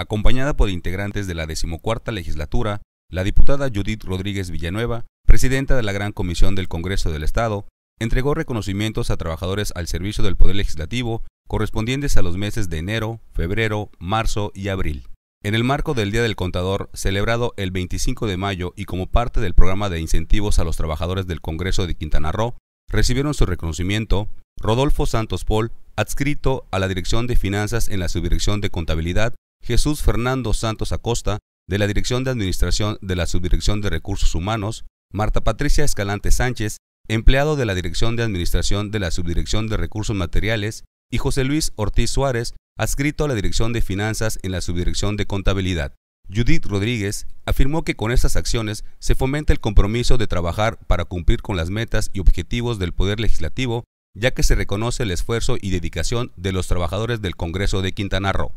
acompañada por integrantes de la decimocuarta legislatura, la diputada Judith Rodríguez Villanueva, presidenta de la Gran Comisión del Congreso del Estado, entregó reconocimientos a trabajadores al servicio del Poder Legislativo correspondientes a los meses de enero, febrero, marzo y abril. En el marco del Día del Contador, celebrado el 25 de mayo y como parte del programa de incentivos a los trabajadores del Congreso de Quintana Roo, recibieron su reconocimiento Rodolfo Santos Pol, adscrito a la Dirección de Finanzas en la Subdirección de Contabilidad Jesús Fernando Santos Acosta, de la Dirección de Administración de la Subdirección de Recursos Humanos, Marta Patricia Escalante Sánchez, empleado de la Dirección de Administración de la Subdirección de Recursos Materiales, y José Luis Ortiz Suárez, adscrito a la Dirección de Finanzas en la Subdirección de Contabilidad. Judith Rodríguez afirmó que con estas acciones se fomenta el compromiso de trabajar para cumplir con las metas y objetivos del Poder Legislativo, ya que se reconoce el esfuerzo y dedicación de los trabajadores del Congreso de Quintana Roo.